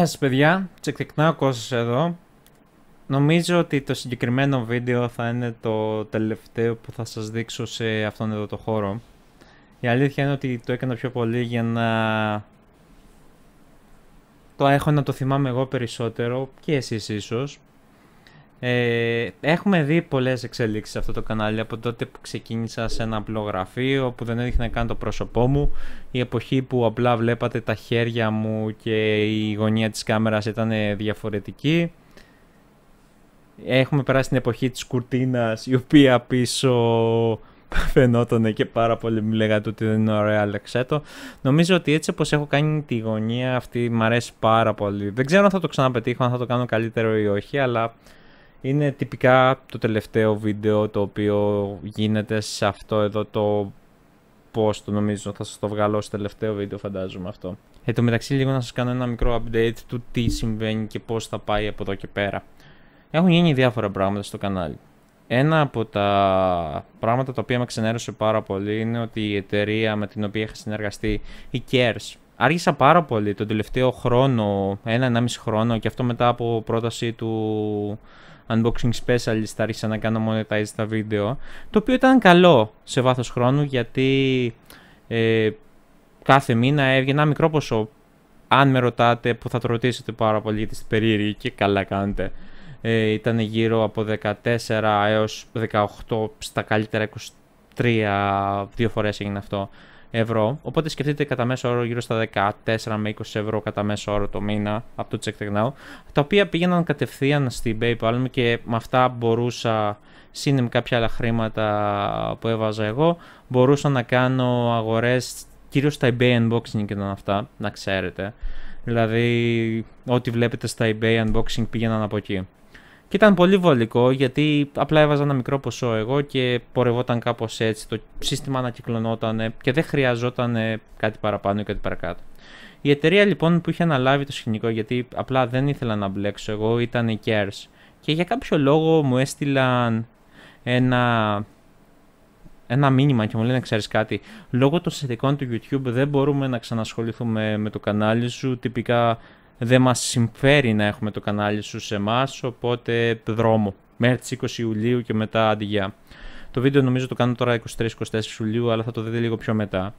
Γεια σας παιδιά, ο εδώ. Νομίζω ότι το συγκεκριμένο βίντεο θα είναι το τελευταίο που θα σας δείξω σε αυτόν εδώ το χώρο. Η αλήθεια είναι ότι το έκανα πιο πολύ για να... Το έχω να το θυμάμαι εγώ περισσότερο και εσείς ίσως. Ε, έχουμε δει πολλές εξελίξεις σε αυτό το κανάλι από τότε που ξεκίνησα σε ένα απλό γραφείο που δεν έδειχνε καν το πρόσωπό μου. Η εποχή που απλά βλέπατε τα χέρια μου και η γωνία της κάμερας ήταν διαφορετική. Έχουμε περάσει την εποχή της κουρτίνας η οποία πίσω φαινόταν και πάρα πολύ μου λέγατε ότι δεν είναι ωραία αλλά Νομίζω ότι έτσι όπως έχω κάνει τη γωνία αυτή μου αρέσει πάρα πολύ. Δεν ξέρω αν θα το ξαναπετύχω, αν θα το κάνω καλύτερο ή όχι αλλά είναι τυπικά το τελευταίο βίντεο το οποίο γίνεται σε αυτό εδώ το πώς το νομίζω θα σας το βγάλω στο τελευταίο βίντεο φαντάζομαι αυτό. Εν τω μεταξύ λίγο να σας κάνω ένα μικρό update του τι συμβαίνει και πώς θα πάει από εδώ και πέρα. Έχουν γίνει διάφορα πράγματα στο κανάλι. Ένα από τα πράγματα τα οποία με ξενέρωσε πάρα πολύ είναι ότι η εταιρεία με την οποία είχα συνεργαστεί, η Cares, άργησα πάρα πολύ τον τελευταίο χρόνο, ένα-ενάμιση χρόνο και αυτό μετά από πρόταση του unboxing specialist θα άρχισα να κάνω monetize τα βίντεο, το οποίο ήταν καλό σε βάθος χρόνου γιατί ε, κάθε μήνα έβγαινα ένα μικρό ποσό. Αν με ρωτάτε, που θα το ρωτήσετε πάρα πολύ γιατί είστε περίεργοι και καλά κάνετε, ε, ήταν γύρω από 14 έως 18, στα καλύτερα 23, δύο φορές έγινε αυτό, ευρώ. Οπότε σκεφτείτε κατά μέσο όρο γύρω στα 14 με 20 ευρώ κατά μέσο όρο το μήνα από το Check τα οποία πήγαιναν κατευθείαν στην PayPal και με αυτά μπορούσα σύν με κάποια άλλα χρήματα που έβαζα εγώ, μπορούσα να κάνω αγορές κυρίως στα eBay unboxing και αυτά, να ξέρετε. Δηλαδή, ό,τι βλέπετε στα eBay unboxing πήγαιναν από εκεί. Και ήταν πολύ βολικό γιατί απλά έβαζα ένα μικρό ποσό εγώ και πορευόταν κάπως έτσι. Το σύστημα ανακυκλωνόταν και δεν χρειαζόταν κάτι παραπάνω ή κάτι παρακάτω. Η εταιρεία λοιπόν που είχε αναλάβει το σκηνικό, γιατί απλά δεν ήθελα να μπλέξω εγώ, ήταν η Cares. Και για κάποιο λόγο μου έστειλαν ένα, ένα μήνυμα και μου λένε: Ξέρεις κάτι, λόγω των συνθηκών του YouTube δεν μπορούμε να ξανασχοληθούμε με το κανάλι σου. Τυπικά δεν μας συμφέρει να έχουμε το κανάλι σου σε εμάς, οπότε δρόμο. Μέχρι τις 20 Ιουλίου και μετά αντιγιά. Το βίντεο νομίζω το κάνω τώρα 23-24 Ιουλίου, αλλά θα το δείτε λίγο πιο μετά.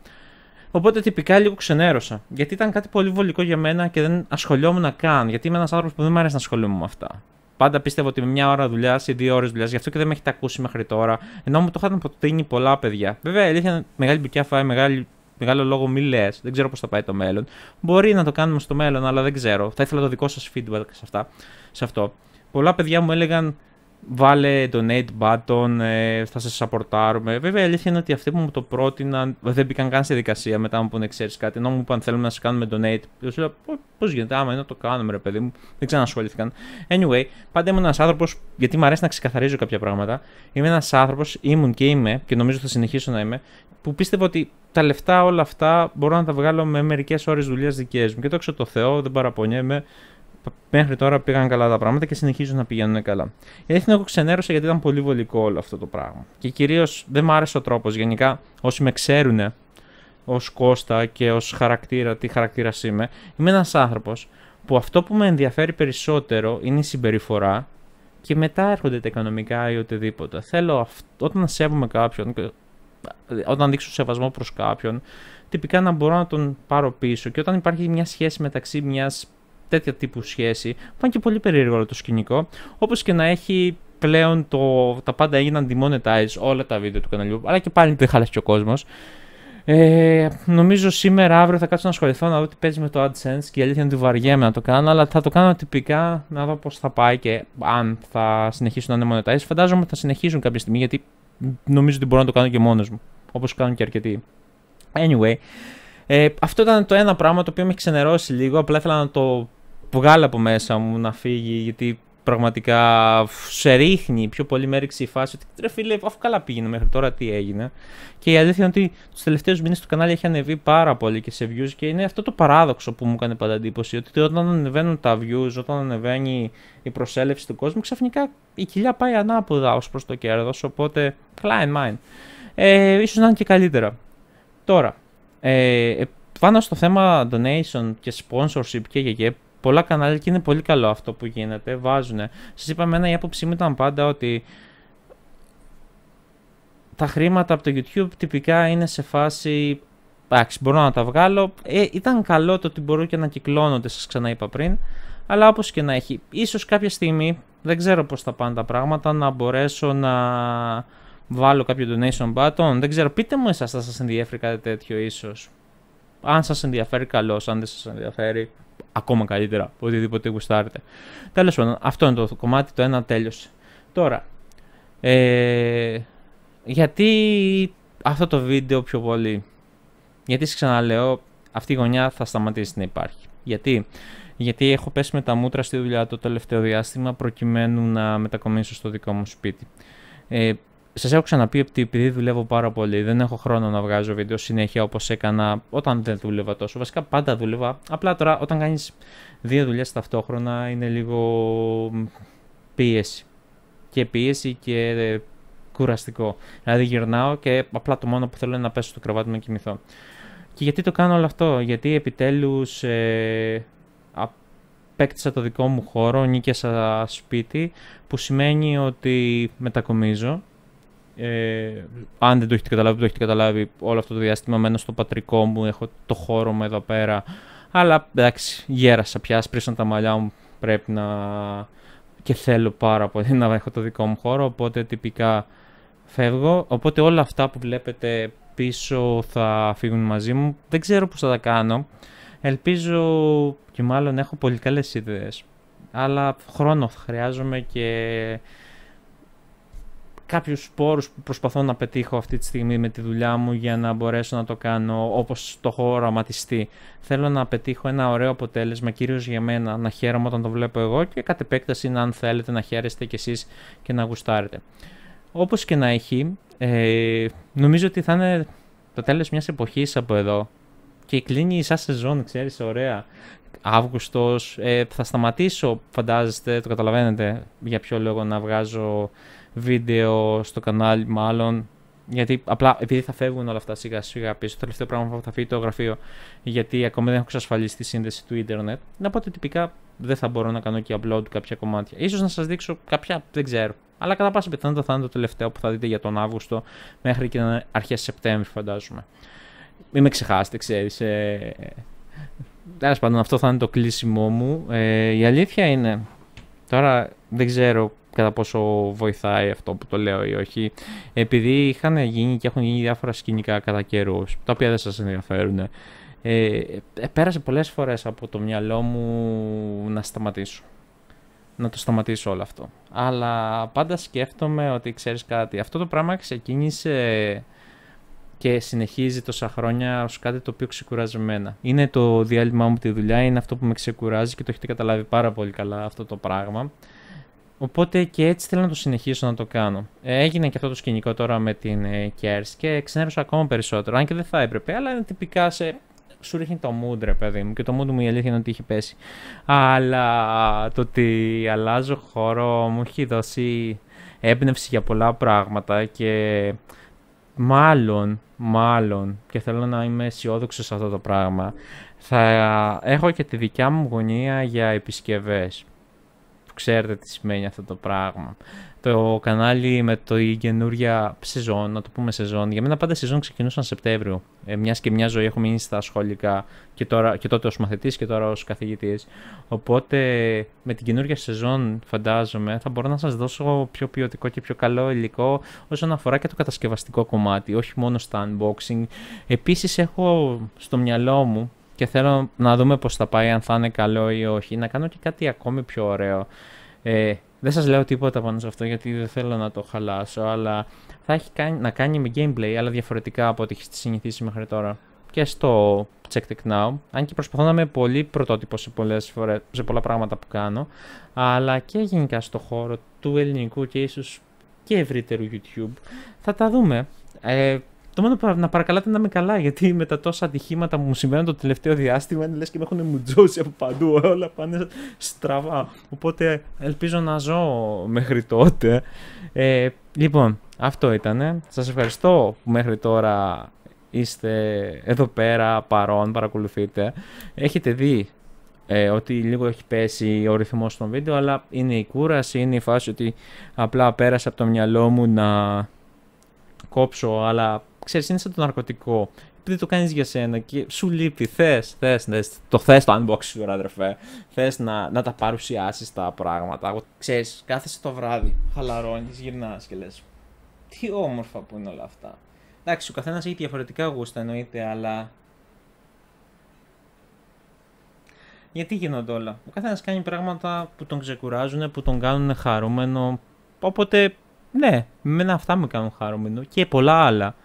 Οπότε τυπικά λίγο ξενέρωσα. Γιατί ήταν κάτι πολύ βολικό για μένα και δεν ασχολιόμουν καν. Γιατί είμαι ένας άνθρωπος που δεν μου αρέσει να ασχολούμαι με αυτά. Πάντα πίστευα ότι με μια ώρα δουλειάς ή δύο ώρες δουλειάς, γι' αυτό και δεν με έχετε ακούσει μέχρι τώρα. Ενώ μου το είχαν προτείνει πολλά παιδιά. Βέβαια, η αλήθεια, μεγάλη μπουκιά φάει μεγάλη μεγάλο λόγο μη λες, δεν ξέρω πώς θα πάει το μέλλον. Μπορεί να το κάνουμε στο μέλλον, αλλά δεν ξέρω. Θα ήθελα το δικό σας feedback σε, αυτά, σε αυτό. Πολλά παιδιά μου έλεγαν Βάλε donate button, ε, θα σε σαπορτάρουμε. Βέβαια, η αλήθεια είναι ότι αυτοί που μου το πρότειναν ε, δεν μπήκαν καν στη δικασία μετά μου πούνε ξέρεις κάτι. Ενώ μου είπαν θέλουμε να σε κάνουμε donate. Τους λέω πώς γίνεται, άμα είναι να το κάνουμε, ρε παιδί μου. Δεν ξανασχολήθηκαν. Anyway, πάντα ήμουν ένας άνθρωπος, γιατί μου αρέσει να ξεκαθαρίζω κάποια πράγματα. Είμαι ένας άνθρωπος, ήμουν και είμαι, και νομίζω θα συνεχίσω να είμαι, που πίστευα ότι τα λεφτά όλα αυτά μπορώ να τα βγάλω με μερικές ώρες δουλειάς δικές μου. Και το ξέρω το Θεό, δεν παραπονιέμαι μέχρι τώρα πήγαν καλά τα πράγματα και συνεχίζουν να πηγαίνουν καλά. Η αλήθεια εγώ ξενέρωσα γιατί ήταν πολύ βολικό όλο αυτό το πράγμα. Και κυρίως δεν μου άρεσε ο τρόπος. Γενικά, όσοι με ξέρουν ως Κώστα και ως χαρακτήρα, τι χαρακτήρας είμαι, είμαι ένας άνθρωπος που αυτό που με ενδιαφέρει περισσότερο είναι η συμπεριφορά και μετά έρχονται τα οικονομικά ή οτιδήποτε. Θέλω αυτό. όταν σέβομαι κάποιον, όταν δείξω σεβασμό προς κάποιον, τυπικά να μπορώ να τον πάρω πίσω και όταν υπάρχει μια σχέση μεταξύ μιας τέτοια τύπου σχέση. που είναι και πολύ περίεργο όλο το σκηνικό. Όπως και να έχει πλέον το, τα πάντα έγιναν demonetized όλα τα βίντεο του καναλιού. Αλλά και πάλι δεν χάλασε και ο κόσμος. Ε, νομίζω σήμερα, αύριο θα κάτσω να ασχοληθώ να δω τι παίζει με το AdSense και η αλήθεια είναι ότι βαριέμαι να το κάνω, αλλά θα το κάνω τυπικά να δω πώς θα πάει και αν θα συνεχίσουν να είναι monetize. Φαντάζομαι ότι θα συνεχίσουν κάποια στιγμή γιατί νομίζω ότι μπορώ να το κάνω και μόνος μου. Όπως κάνουν και αρκετοί. Anyway, ε, αυτό ήταν το ένα πράγμα το οποίο με ξενερώσει λίγο. Απλά ήθελα να το βγάλω από μέσα μου να φύγει, γιατί πραγματικά σε ρίχνει πιο πολύ με η φάση ότι ρε φίλε, αφού καλά πήγαινε μέχρι τώρα, τι έγινε. Και η αλήθεια είναι ότι τους τελευταίους μήνες του κανάλι έχει ανεβεί πάρα πολύ και σε views και είναι αυτό το παράδοξο που μου έκανε πάντα εντύπωση. Ότι όταν ανεβαίνουν τα views, όταν ανεβαίνει η προσέλευση του κόσμου, ξαφνικά η κοιλιά πάει ανάποδα ως προς το κέρδος. Οπότε, client mine. Ε, ίσως να είναι και καλύτερα. Τώρα, ε, ε πάνω στο θέμα donation και sponsorship και και, και πολλά κανάλια και είναι πολύ καλό αυτό που γίνεται. Βάζουν. Σα είπα εμένα, η άποψή μου ήταν πάντα ότι τα χρήματα από το YouTube τυπικά είναι σε φάση. Εντάξει, μπορώ να τα βγάλω. Ε, ήταν καλό το ότι μπορούν και να κυκλώνονται, σας ξαναείπα πριν. Αλλά όπως και να έχει, ίσως κάποια στιγμή, δεν ξέρω πώς θα πάνε τα πράγματα, να μπορέσω να βάλω κάποιο donation button. Δεν ξέρω, πείτε μου εσάς, θα σας ενδιαφέρει κάτι τέτοιο ίσως. Αν σας ενδιαφέρει, καλώς. Αν δεν σας ενδιαφέρει, ακόμα καλύτερα οτιδήποτε γουστάρετε. Τέλος πάντων, αυτό είναι το κομμάτι, το ένα τέλειωσε. Τώρα, ε, γιατί αυτό το βίντεο πιο πολύ, γιατί ξαναλέω, αυτή η γωνιά θα σταματήσει να υπάρχει. Γιατί, γιατί έχω πέσει με τα μούτρα στη δουλειά το τελευταίο διάστημα προκειμένου να μετακομίσω στο δικό μου σπίτι. Ε, Σας έχω ξαναπεί ότι επειδή δουλεύω πάρα πολύ, δεν έχω χρόνο να βγάζω βίντεο συνέχεια όπως έκανα όταν δεν δούλευα τόσο. Βασικά πάντα δούλευα. Απλά τώρα όταν κάνεις δύο δουλειές ταυτόχρονα είναι λίγο πίεση. Και πίεση και κουραστικό. Δηλαδή γυρνάω και απλά το μόνο που θέλω είναι να πέσω στο κρεβάτι μου να κοιμηθώ. Και γιατί το κάνω όλο αυτό, γιατί επιτέλους ε, απέκτησα το δικό μου χώρο, νίκιασα σπίτι, που σημαίνει ότι μετακομίζω ε, αν δεν το έχετε καταλάβει, το έχετε καταλάβει όλο αυτό το διάστημα. Μένω στο πατρικό μου, έχω το χώρο μου εδώ πέρα. Αλλά εντάξει, γέρασα πια, σπρίσαν τα μαλλιά μου. Πρέπει να. και θέλω πάρα πολύ να έχω το δικό μου χώρο. Οπότε τυπικά φεύγω. Οπότε όλα αυτά που βλέπετε πίσω θα φύγουν μαζί μου. Δεν ξέρω πώς θα τα κάνω. Ελπίζω και μάλλον έχω πολύ καλές ιδέες. Αλλά χρόνο χρειάζομαι και κάποιους πόρου που προσπαθώ να πετύχω αυτή τη στιγμή με τη δουλειά μου για να μπορέσω να το κάνω όπως το έχω οραματιστεί. Θέλω να πετύχω ένα ωραίο αποτέλεσμα, κυρίως για μένα, να χαίρομαι όταν το βλέπω εγώ και κατ' επέκταση να αν θέλετε να χαίρεστε κι εσείς και να γουστάρετε. Όπως και να έχει, ε, νομίζω ότι θα είναι το τέλος μιας εποχής από εδώ. Και κλείνει η σαν σεζόν, ξέρεις, ωραία. Αύγουστος, ε, θα σταματήσω, φαντάζεστε, το καταλαβαίνετε για ποιο λόγο να βγάζω βίντεο στο κανάλι μάλλον. Γιατί απλά επειδή θα φεύγουν όλα αυτά σιγά σιγά πίσω, το τελευταίο πράγμα που θα φύγει το γραφείο, γιατί ακόμα δεν έχω εξασφαλίσει τη σύνδεση του ίντερνετ. Να πω ότι τυπικά δεν θα μπορώ να κάνω και upload κάποια κομμάτια. Ίσως να σας δείξω κάποια, δεν ξέρω. Αλλά κατά πάσα πιθανότητα θα είναι το τελευταίο που θα δείτε για τον Αύγουστο μέχρι και αρχές Σεπτέμβρη, φαντάζομαι. Μην με ξεχάσετε, ξέρεις. Ε... Τέλος πάντων, αυτό θα είναι το κλείσιμό μου. Ε, η αλήθεια είναι. Τώρα δεν ξέρω κατά πόσο βοηθάει αυτό που το λέω ή όχι. Επειδή είχαν γίνει και έχουν γίνει διάφορα σκηνικά κατά καιρού, τα οποία δεν σας ενδιαφέρουν, ε, ε, πέρασε πολλές φορές από το μυαλό μου να σταματήσω. Να το σταματήσω όλο αυτό. Αλλά πάντα σκέφτομαι ότι ξέρεις κάτι. Αυτό το πράγμα ξεκίνησε και συνεχίζει τόσα χρόνια ως κάτι το οποίο ξεκουράζει εμένα. Είναι το διάλειμμα μου τη δουλειά, είναι αυτό που με ξεκουράζει και το έχετε καταλάβει πάρα πολύ καλά αυτό το πράγμα. Οπότε και έτσι θέλω να το συνεχίσω να το κάνω. Ε, έγινε και αυτό το σκηνικό τώρα με την Kers ε, και ξενέρωσα ακόμα περισσότερο. Αν και δεν θα έπρεπε, αλλά είναι τυπικά σε. Σου ρίχνει το mood, ρε παιδί μου. Και το mood μου η αλήθεια είναι ότι είχε πέσει. Αλλά το ότι αλλάζω χώρο μου έχει δώσει έμπνευση για πολλά πράγματα και μάλλον, μάλλον, και θέλω να είμαι αισιόδοξος σε αυτό το πράγμα, θα έχω και τη δικιά μου γωνία για επισκευές ξέρετε τι σημαίνει αυτό το πράγμα. Το κανάλι με το η καινούρια σεζόν, να το πούμε σεζόν. Για μένα πάντα σεζόν ξεκινούσαν Σεπτέμβριο. Ε, μιας και μιας ζωή έχω μείνει στα σχολικά και, τώρα, και τότε ως μαθητής και τώρα ως καθηγητής. Οπότε με την καινούργια σεζόν, φαντάζομαι, θα μπορώ να σας δώσω πιο ποιοτικό και πιο καλό υλικό όσον αφορά και το κατασκευαστικό κομμάτι, όχι μόνο στα unboxing. Επίσης, έχω στο μυαλό μου και θέλω να δούμε πώς θα πάει, αν θα είναι καλό ή όχι. Να κάνω και κάτι ακόμη πιο ωραίο. Ε, δεν σας λέω τίποτα πάνω σε αυτό γιατί δεν θέλω να το χαλάσω, αλλά θα έχει να κάνει με gameplay, αλλά διαφορετικά από ό,τι έχεις συνηθίσει μέχρι τώρα. Και στο Check Tech Now, αν και προσπαθώ να είμαι πολύ πρωτότυπος σε, πολλές φορές, σε πολλά πράγματα που κάνω, αλλά και γενικά στο χώρο του ελληνικού και ίσως και ευρύτερου YouTube. Θα τα δούμε. Ε, το μόνο να παρακαλάτε να είμαι καλά, γιατί με τα τόσα ατυχήματα που μου συμβαίνουν το τελευταίο διάστημα, είναι λες και με έχουν μουτζώσει από παντού. Όλα πάνε στραβά. Οπότε ελπίζω να ζω μέχρι τότε. Ε, λοιπόν, αυτό ήταν. Σας ευχαριστώ που μέχρι τώρα είστε εδώ πέρα παρόν, παρακολουθείτε. Έχετε δει ε, ότι λίγο έχει πέσει ο ρυθμός των βίντεο, αλλά είναι η κούραση, είναι η φάση ότι απλά πέρασε από το μυαλό μου να κόψω, αλλά ξέρεις, είναι σαν το ναρκωτικό. Επειδή το κάνεις για σένα και σου λείπει, θες, θες, το θες το unbox σου, αδερφέ. Θες να, να τα παρουσιάσεις τα πράγματα. Ξέρεις, κάθεσαι το βράδυ, χαλαρώνεις, γυρνάς και λες. Τι όμορφα που είναι όλα αυτά. Εντάξει, ο καθένας έχει διαφορετικά γούστα εννοείται, αλλά. Γιατί γίνονται όλα. Ο καθένας κάνει πράγματα που τον ξεκουράζουν, που τον κάνουν χαρούμενο. Οπότε, ναι, μένα αυτά με κάνουν χαρούμενο και πολλά άλλα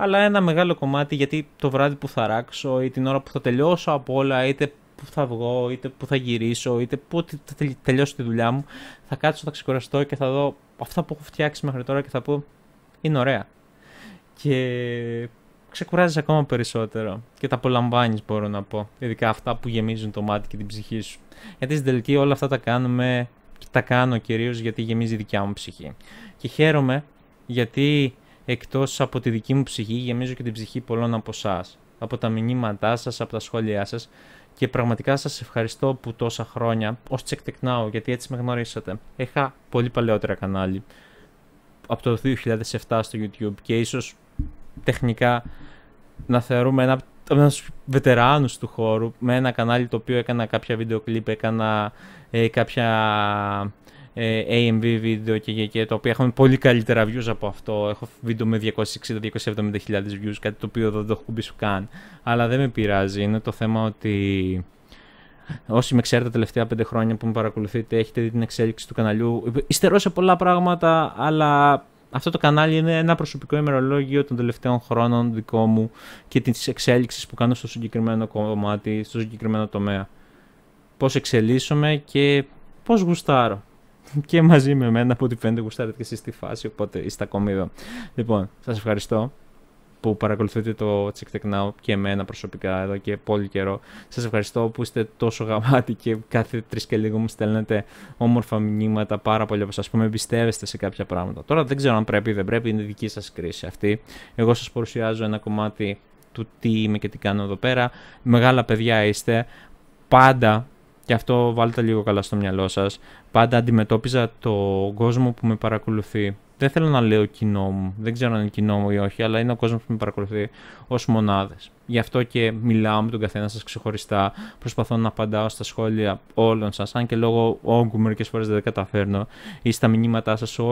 αλλά ένα μεγάλο κομμάτι γιατί το βράδυ που θα ράξω ή την ώρα που θα τελειώσω από όλα, είτε που θα βγω, είτε που θα γυρίσω, είτε πότε θα τελειώσω τη δουλειά μου, θα κάτσω, θα ξεκουραστώ και θα δω αυτά που έχω φτιάξει μέχρι τώρα και θα πω είναι ωραία. Και ξεκουράζεις ακόμα περισσότερο και τα απολαμβάνεις, μπορώ να πω. Ειδικά αυτά που γεμίζουν το μάτι και την ψυχή σου. Γιατί στην τελική όλα αυτά τα κάνουμε και τα κάνω κυρίως γιατί γεμίζει η δικιά μου ψυχή. Και χαίρομαι γιατί εκτός από τη δική μου ψυχή, γεμίζω και την ψυχή πολλών από εσάς, από τα μηνύματά σας, από τα σχόλιά σας και πραγματικά σας ευχαριστώ που τόσα χρόνια, ως Check Tech γιατί έτσι με γνωρίσατε, είχα πολύ παλαιότερα κανάλι από το 2007 στο YouTube και ίσως τεχνικά να θεωρούμε ένα από ένας βετεράνους του χώρου με ένα κανάλι το οποίο έκανα κάποια βίντεο κλιπ, έκανα ε, κάποια ε, AMV βίντεο και, και, τα οποία έχουν πολύ καλύτερα views από αυτό. Έχω βίντεο με 260-270 χιλιάδες views, κάτι το οποίο δεν το έχω κουμπίσει καν. Αλλά δεν με πειράζει, είναι το θέμα ότι... Όσοι με ξέρετε τα τελευταία πέντε χρόνια που με παρακολουθείτε, έχετε δει την εξέλιξη του καναλιού. Υστερώ σε πολλά πράγματα, αλλά αυτό το κανάλι είναι ένα προσωπικό ημερολόγιο των τελευταίων χρόνων δικό μου και τη εξέλιξη που κάνω στο συγκεκριμένο κομμάτι, στο συγκεκριμένο τομέα. Πώς εξελίσσομαι και πώς γουστάρω. και μαζί με εμένα από ό,τι φαίνεται γουστάρετε και εσείς στη φάση, οπότε είστε ακόμη εδώ. Λοιπόν, σας ευχαριστώ που παρακολουθείτε το Check Tech Now και εμένα προσωπικά εδώ και πολύ καιρό. Σας ευχαριστώ που είστε τόσο γαμάτοι και κάθε τρεις και λίγο μου στέλνετε όμορφα μηνύματα πάρα πολύ όπως ας πούμε εμπιστεύεστε σε κάποια πράγματα. Τώρα δεν ξέρω αν πρέπει ή δεν πρέπει, είναι η δεν πρεπει ειναι δικη σας κρίση αυτή. Εγώ σας παρουσιάζω ένα κομμάτι του τι είμαι και τι κάνω εδώ πέρα. Μεγάλα παιδιά είστε, πάντα και αυτό βάλτε λίγο καλά στο μυαλό σας. πάντα αντιμετώπιζα τον κόσμο που με παρακολουθεί. Δεν θέλω να λέω κοινό μου, δεν ξέρω αν είναι κοινό μου ή όχι, αλλά είναι ο κόσμος που με παρακολουθεί ως μονάδες. Γι' αυτό και μιλάω με τον καθένα σας ξεχωριστά, προσπαθώ να απαντάω στα σχόλια όλων σας, αν και λόγω όγκου μερικές φορές δεν καταφέρνω, ή στα μηνύματά σας σε,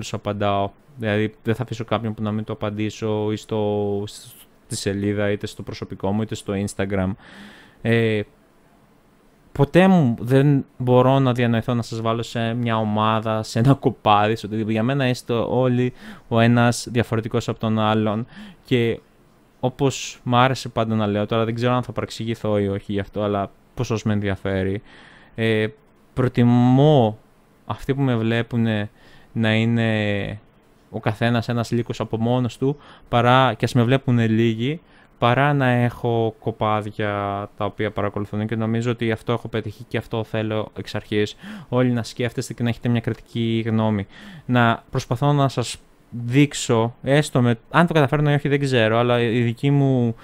σε απαντάω. Δηλαδή δεν θα αφήσω κάποιον που να μην το απαντήσω ή στο, στη σελίδα, είτε στο προσωπικό μου, είτε στο Instagram. Ε, ποτέ μου δεν μπορώ να διανοηθώ να σας βάλω σε μια ομάδα, σε ένα κοπάδι, σε οτιδήποτε. Για μένα είστε όλοι ο ένας διαφορετικός από τον άλλον και όπως μ' άρεσε πάντα να λέω, τώρα δεν ξέρω αν θα παρεξηγηθώ ή όχι γι' αυτό, αλλά πόσο με ενδιαφέρει. Ε, προτιμώ αυτοί που με βλέπουν να είναι ο καθένας ένας λύκος από μόνος του, παρά και ας με βλέπουν λίγοι, παρά να έχω κοπάδια τα οποία παρακολουθούν και νομίζω ότι αυτό έχω πετύχει και αυτό θέλω εξ αρχής όλοι να σκέφτεστε και να έχετε μια κριτική γνώμη. Να προσπαθώ να σας δείξω, έστω με, αν το καταφέρνω ή όχι δεν ξέρω, αλλά η δική μου,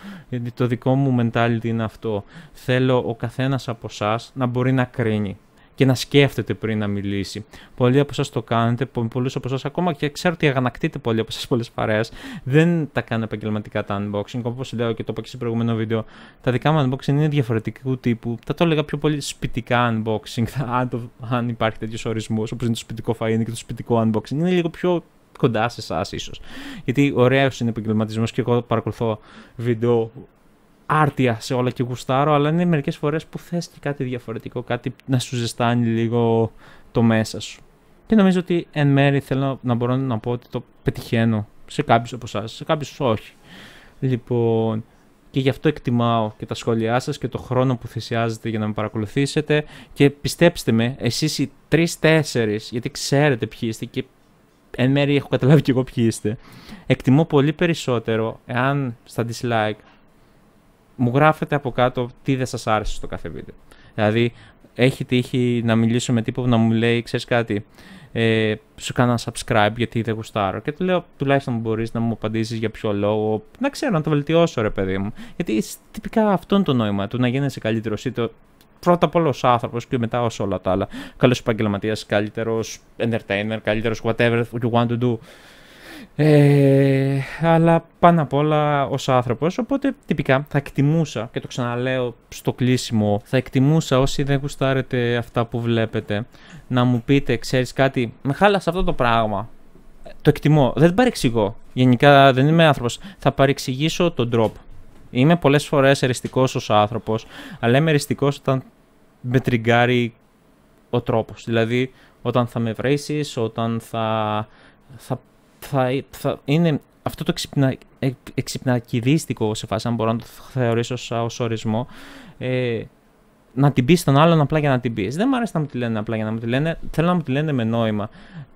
το δικό μου mentality είναι αυτό. Θέλω ο καθένας από εσά να μπορεί να κρίνει και να σκέφτεται πριν να μιλήσει. Πολλοί από εσάς το κάνετε, πολλούς από εσάς ακόμα και ξέρω ότι αγανακτείτε πολλοί από εσάς πολλές φορές. Δεν τα κάνω επαγγελματικά τα unboxing. Όπως λέω και το είπα και σε προηγούμενο βίντεο, τα δικά μου unboxing είναι διαφορετικού τύπου. Θα το έλεγα πιο πολύ σπιτικά unboxing, αν, το, αν υπάρχει τέτοιος ορισμός, όπως είναι το σπιτικό φαΐνι και το σπιτικό unboxing. Είναι λίγο πιο κοντά σε εσάς, ίσως. Γιατί ωραίος είναι επαγγελματισμός και εγώ παρακολουθώ βίντεο άρτια σε όλα και γουστάρω, αλλά είναι μερικές φορές που θες και κάτι διαφορετικό, κάτι να σου ζεστάνει λίγο το μέσα σου. Και νομίζω ότι εν μέρει θέλω να μπορώ να πω ότι το πετυχαίνω σε κάποιους από εσάς, σε κάποιους όχι. Λοιπόν, και γι' αυτό εκτιμάω και τα σχόλιά σας και το χρόνο που θυσιάζετε για να με παρακολουθήσετε και πιστέψτε με, εσείς οι τρει-τέσσερι, γιατί ξέρετε ποιοι είστε και εν μέρει έχω καταλάβει και εγώ ποιοι είστε, εκτιμώ πολύ περισσότερο εάν στα dislike μου γράφετε από κάτω τι δεν σας άρεσε στο κάθε βίντεο. Δηλαδή, έχει τύχει να μιλήσω με τύπο που να μου λέει, ξέρεις κάτι, ε, σου κάνω subscribe γιατί δεν γουστάρω. Και του λέω, τουλάχιστον μπορείς να μου απαντήσεις για ποιο λόγο, να ξέρω, να το βελτιώσω ρε παιδί μου. Γιατί τυπικά αυτό είναι το νόημα του, να γίνεσαι καλύτερος ή το, πρώτα απ' όλα ως άνθρωπος και μετά ως όλα τα άλλα. Καλός επαγγελματίας, καλύτερος entertainer, καλύτερος whatever you want to do. Ε, αλλά πάνω απ' όλα ως άνθρωπος. οπότε τυπικά θα εκτιμούσα, και το ξαναλέω στο κλείσιμο, θα εκτιμούσα όσοι δεν γουστάρετε αυτά που βλέπετε, να μου πείτε, ξέρεις κάτι, με χάλασε αυτό το πράγμα. Το εκτιμώ, δεν παρεξηγώ, γενικά δεν είμαι άνθρωπος. θα παρεξηγήσω τον τρόπο. Είμαι πολλές φορές αριστικό ως άνθρωπος αλλά είμαι αριστικό όταν με τριγκάρει ο τρόπος. Δηλαδή, όταν θα με βρέσεις, όταν θα, θα θα, είναι αυτό το ξυπνα, ε, εξυπνακιδίστικο σε φάση, αν μπορώ να το θεωρήσω ως ορισμό, ε, να την πεις στον άλλον απλά για να την πεις. Δεν μου αρέσει να μου τη λένε απλά για να μου τη λένε. Θέλω να μου τη λένε με νόημα.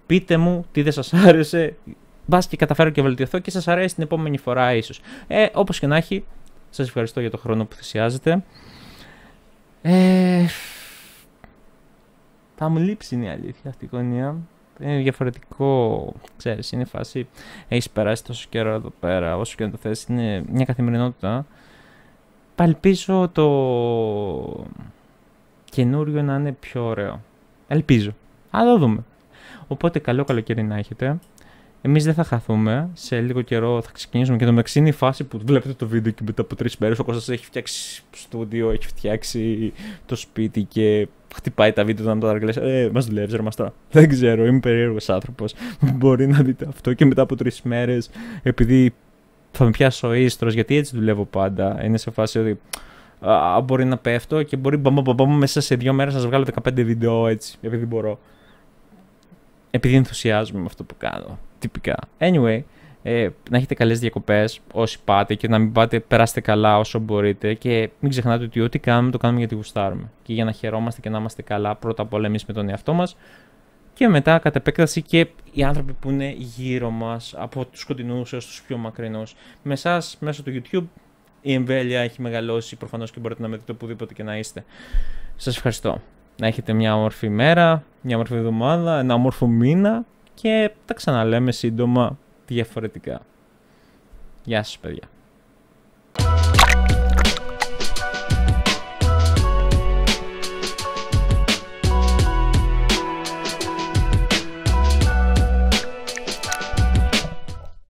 Πείτε μου τι δεν σας άρεσε. Μπας και καταφέρω και βελτιωθώ και σας αρέσει την επόμενη φορά, ίσως. Ε, Όπως και να έχει, σας ευχαριστώ για το χρόνο που θυσιάζετε. Ε, θα μου λείψει είναι η αλήθεια αυτή η γωνία είναι διαφορετικό, ξέρεις, είναι φάση, έχεις περάσει τόσο καιρό εδώ πέρα, όσο και να το θες, είναι μια καθημερινότητα. Παλπίζω το καινούριο να είναι πιο ωραίο. Ελπίζω. Αλλά το δούμε. Οπότε καλό καλοκαίρι να έχετε. Εμείς δεν θα χαθούμε. Σε λίγο καιρό θα ξεκινήσουμε και το μεταξύ είναι η φάση που βλέπετε το βίντεο και μετά από τρεις μέρες ο Κώστας έχει φτιάξει στούντιο, έχει φτιάξει το σπίτι και χτυπάει τα βίντεο του να το δει και Ε, μας δουλεύει, ρε μαστρά. Δεν ξέρω, είμαι περίεργος άνθρωπος. Μπορεί να δείτε αυτό και μετά από τρεις μέρες, επειδή θα με πιάσει ο ίστρος, γιατί έτσι δουλεύω πάντα. Είναι σε φάση ότι α, μπορεί να πέφτω και μπορεί μπαμ, μπαμ, μπαμ, μέσα σε δύο μέρες να σας βγάλω 15 βίντεο έτσι, επειδή μπορώ. Επειδή ενθουσιάζομαι με αυτό που κάνω. Τυπικά. Anyway, ε, να έχετε καλές διακοπές όσοι πάτε και να μην πάτε, περάστε καλά όσο μπορείτε. Και μην ξεχνάτε ότι ό,τι κάνουμε το κάνουμε γιατί γουστάρουμε. Και για να χαιρόμαστε και να είμαστε καλά πρώτα απ' όλα εμείς με τον εαυτό μας. Και μετά κατ' επέκταση και οι άνθρωποι που είναι γύρω μας, από τους κοντινού έως τους πιο μακρινούς. Με εσάς μέσω του YouTube η εμβέλεια έχει μεγαλώσει προφανώς και μπορείτε να με δείτε οπουδήποτε και να είστε. Σας ευχαριστώ. Να έχετε μια όμορφη μέρα, μια όμορφη εβδομάδα, ένα όμορφο μήνα και τα ξαναλέμε σύντομα διαφορετικά. Γεια σας παιδιά.